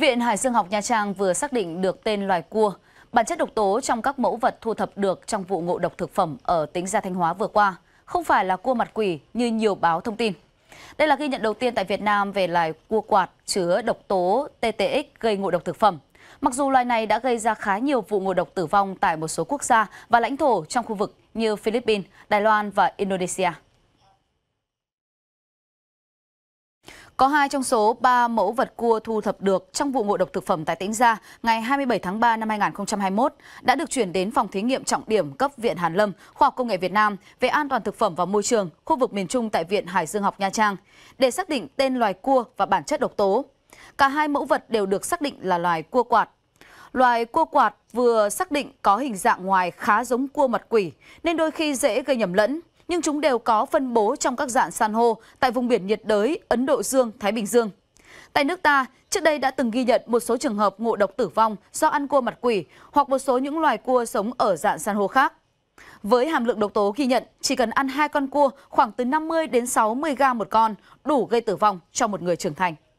Viện Hải dương học Nha Trang vừa xác định được tên loài cua. Bản chất độc tố trong các mẫu vật thu thập được trong vụ ngộ độc thực phẩm ở tỉnh Gia Thanh Hóa vừa qua không phải là cua mặt quỷ như nhiều báo thông tin. Đây là ghi nhận đầu tiên tại Việt Nam về loài cua quạt chứa độc tố TTX gây ngộ độc thực phẩm. Mặc dù loài này đã gây ra khá nhiều vụ ngộ độc tử vong tại một số quốc gia và lãnh thổ trong khu vực như Philippines, Đài Loan và Indonesia. Có hai trong số ba mẫu vật cua thu thập được trong vụ ngộ độc thực phẩm tại Tĩnh Gia ngày 27 tháng 3 năm 2021 đã được chuyển đến phòng thí nghiệm trọng điểm cấp Viện Hàn Lâm, Khoa học Công nghệ Việt Nam về an toàn thực phẩm và môi trường khu vực miền Trung tại Viện Hải Dương học Nha Trang để xác định tên loài cua và bản chất độc tố. Cả hai mẫu vật đều được xác định là loài cua quạt. Loài cua quạt vừa xác định có hình dạng ngoài khá giống cua mật quỷ nên đôi khi dễ gây nhầm lẫn nhưng chúng đều có phân bố trong các dạng san hô tại vùng biển nhiệt đới Ấn Độ Dương, Thái Bình Dương. Tại nước ta, trước đây đã từng ghi nhận một số trường hợp ngộ độc tử vong do ăn cua mặt quỷ hoặc một số những loài cua sống ở dạng san hô khác. Với hàm lượng độc tố ghi nhận, chỉ cần ăn hai con cua khoảng từ 50 đến 60 gram một con, đủ gây tử vong cho một người trưởng thành.